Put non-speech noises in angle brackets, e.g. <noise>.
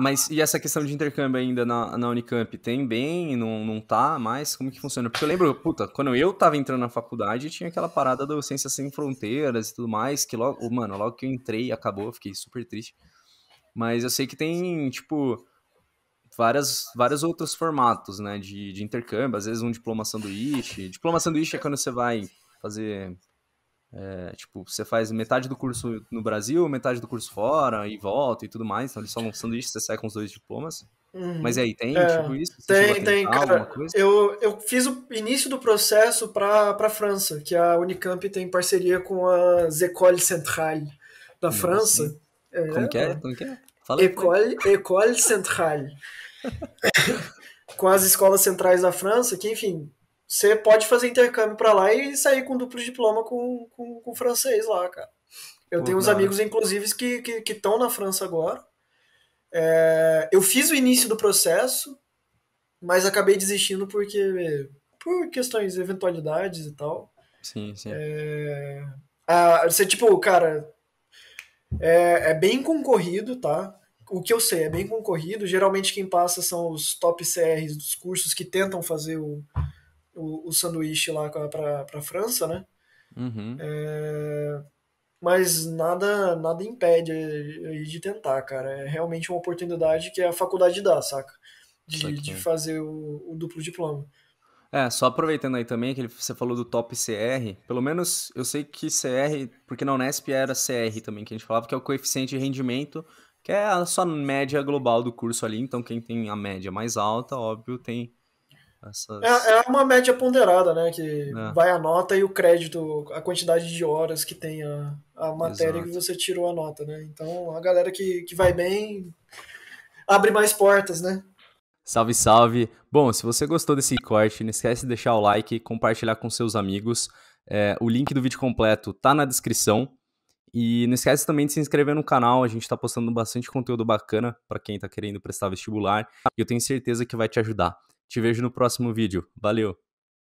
Mas e essa questão de intercâmbio ainda na, na Unicamp? Tem bem? Não, não tá mais? Como que funciona? Porque eu lembro, puta, quando eu tava entrando na faculdade, tinha aquela parada do Ciências Sem Fronteiras e tudo mais, que logo, mano, logo que eu entrei, acabou, eu fiquei super triste. Mas eu sei que tem, tipo, várias, vários outros formatos, né, de, de intercâmbio. Às vezes um diploma sanduíche. Diploma sanduíche é quando você vai fazer é, tipo, você faz metade do curso no Brasil, metade do curso fora e volta e tudo mais. Então eles só um sanduíche, você sai com os dois diplomas. Uhum. Mas aí, tem é, tipo isso? Você tem, tem, cara. Eu, eu fiz o início do processo para a França, que a Unicamp tem parceria com as École Centrale da Nossa. França. É, como que é? Como que é? Fala École, École Centrale. <laughs> com as escolas centrais da França, que enfim, você pode fazer intercâmbio para lá e sair com duplo diploma com, com, com francês lá, cara. Eu Pô, tenho uns amigos, inclusive, que estão na França agora. É, eu fiz o início do processo, mas acabei desistindo porque por questões eventualidades e tal. Sim, sim. É, a, você, tipo, cara, é, é bem concorrido, tá? o que eu sei, é bem concorrido. Geralmente quem passa são os top CRs dos cursos que tentam fazer o, o, o sanduíche lá para para França, né? Uhum. É, mas nada nada impede de tentar, cara. É realmente uma oportunidade que a faculdade dá, saca? De, de fazer o, o, duplo diploma. É, só aproveitando aí também que você falou do top CR, pelo menos eu sei que CR, porque na Unesp era CR também que a gente falava, que é o coeficiente de rendimento, que é a sua média global do curso ali, então quem tem a média mais alta, óbvio, tem essas... É, é, uma média ponderada, né? Que é. vai a nota e o crédito, a quantidade de horas que tem a, a matéria Exato. que você tirou a nota, né? Então a galera que, que vai bem abre mais portas, né? Salve, salve! Bom, se você gostou desse corte, não esquece de deixar o like, compartilhar com seus amigos. É, o link do vídeo completo tá na descrição. E não esquece também de se inscrever no canal, a gente está postando bastante conteúdo bacana para quem está querendo prestar vestibular e eu tenho certeza que vai te ajudar. Te vejo no próximo vídeo. Valeu!